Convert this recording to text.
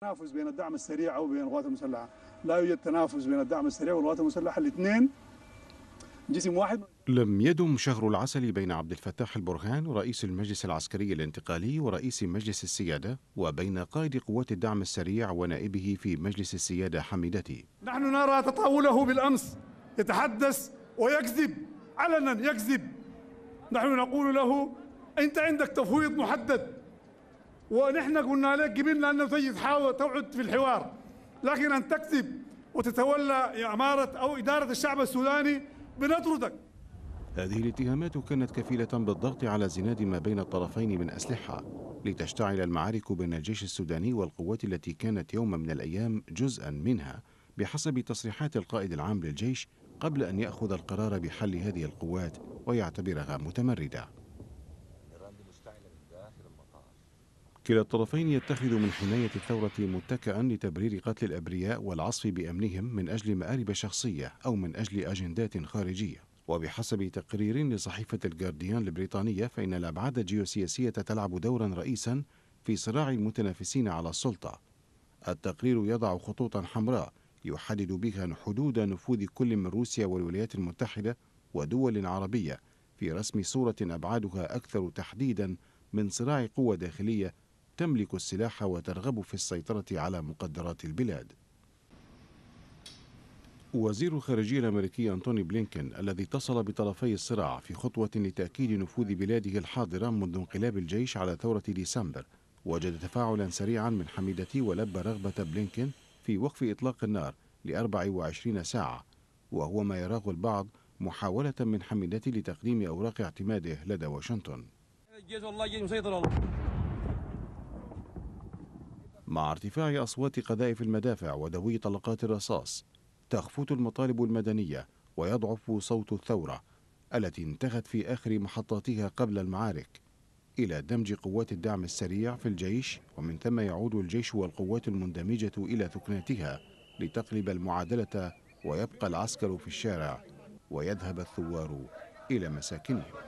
تنافس بين الدعم السريع او بين القوات المسلحه لا يوجد تنافس بين الدعم السريع والقوات المسلحه الاثنين جسم واحد لم يدم شهر العسل بين عبد الفتاح البرهان رئيس المجلس العسكري الانتقالي ورئيس مجلس السيادة وبين قائد قوات الدعم السريع ونائبه في مجلس السيادة حميدتي نحن نرى تطاوله بالأمس يتحدث ويكذب علنا يكذب نحن نقول له أنت عندك تفويض محدد ونحن قلنا لك قبلنا أن زي حاول توعد في الحوار لكن ان تكذب وتتولى إعمارة أو إدارة الشعب السوداني بنطردك هذه الاتهامات كانت كفيلة بالضغط على زناد ما بين الطرفين من أسلحة لتشتعل المعارك بين الجيش السوداني والقوات التي كانت يوما من الأيام جزءا منها بحسب تصريحات القائد العام للجيش قبل أن يأخذ القرار بحل هذه القوات ويعتبرها متمردة كلا الطرفين يتخذ من حماية الثورة متكئا لتبرير قتل الأبرياء والعصف بأمنهم من أجل مآرب شخصية أو من أجل أجندات خارجية وبحسب تقرير لصحيفة الجارديان البريطانية فإن الأبعاد الجيوسياسية تلعب دورا رئيسا في صراع المتنافسين على السلطة التقرير يضع خطوطا حمراء يحدد بها حدود نفوذ كل من روسيا والولايات المتحدة ودول عربية في رسم صورة أبعادها أكثر تحديدا من صراع قوى داخلية تملك السلاح وترغب في السيطرة على مقدرات البلاد وزير الخارجية الأمريكي أنتوني بلينكن الذي اتصل بطرفي الصراع في خطوة لتأكيد نفوذ بلاده الحاضرة منذ انقلاب الجيش على ثورة ديسمبر وجد تفاعلا سريعا من حميدتي ولبى رغبة بلينكن في وقف إطلاق النار ل 24 ساعة وهو ما يراه البعض محاولة من حميدتي لتقديم أوراق اعتماده لدى واشنطن الجيش والله مسيطر والله مع ارتفاع أصوات قذائف المدافع ودوي طلقات الرصاص تخفت المطالب المدنية ويضعف صوت الثورة التي انتهت في آخر محطاتها قبل المعارك إلى دمج قوات الدعم السريع في الجيش ومن ثم يعود الجيش والقوات المندمجة إلى ثكناتها لتقلب المعادلة ويبقى العسكر في الشارع ويذهب الثوار إلى مساكنهم